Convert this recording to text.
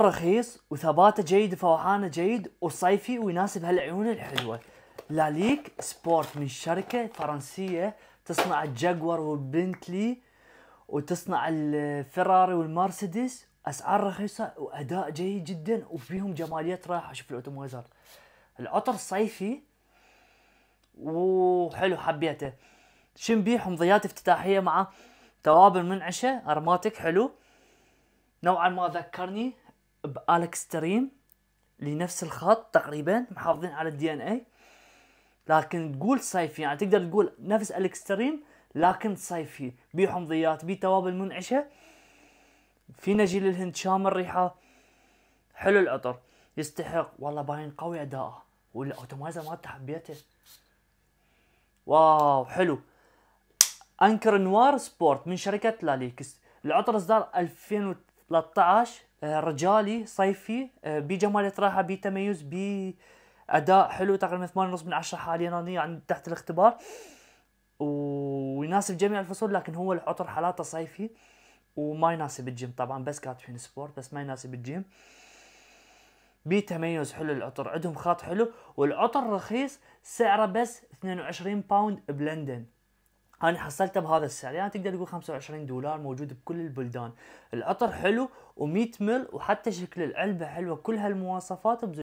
رخيص وثباته جيد وفوحانه جيد وصيفي ويناسب هالعيون الحلوه لاليك سبورت من شركه فرنسيه تصنع الجاكور والبنتلي وتصنع الفراري والمرسيدس اسعار رخيصه واداء جيد جدا وفيهم جماليات راحه شوف الاوتومويزر العطر صيفي وحلو حبيته شن بيه حمضيات افتتاحيه مع توابل منعشه ارماتك حلو نوعا ما ذكرني بالكس تريم لنفس الخط تقريبا محافظين على الدي ان اي لكن تقول صيفي يعني تقدر تقول نفس الكس تريم لكن صيفي بحمضيات حمضيات توابل منعشه في نجيل الهند شام الريحه حلو العطر يستحق والله باين قوي اداءه والاوتومايزر مالته حبيته واو حلو انكر نوار سبورت من شركه لاليكس العطر اصدار 2000 13 آه، رجالي صيفي آه، بجمال راحه بتميز باداء حلو تقريبا 8.5 من 10 حاليا انا عند تحت الاختبار ويناسب جميع الفصول لكن هو العطر حالاته صيفي وما يناسب الجيم طبعا بس كاتبين سبورت بس ما يناسب الجيم بتميز حلو العطر عندهم خط حلو والعطر رخيص سعره بس 22 باوند بلندن انا حصلته بهذا السعر يعني تقدر تقول 25 دولار موجود بكل البلدان العطر حلو و100 مل وحتى شكل العلبه حلوه كل هالمواصفات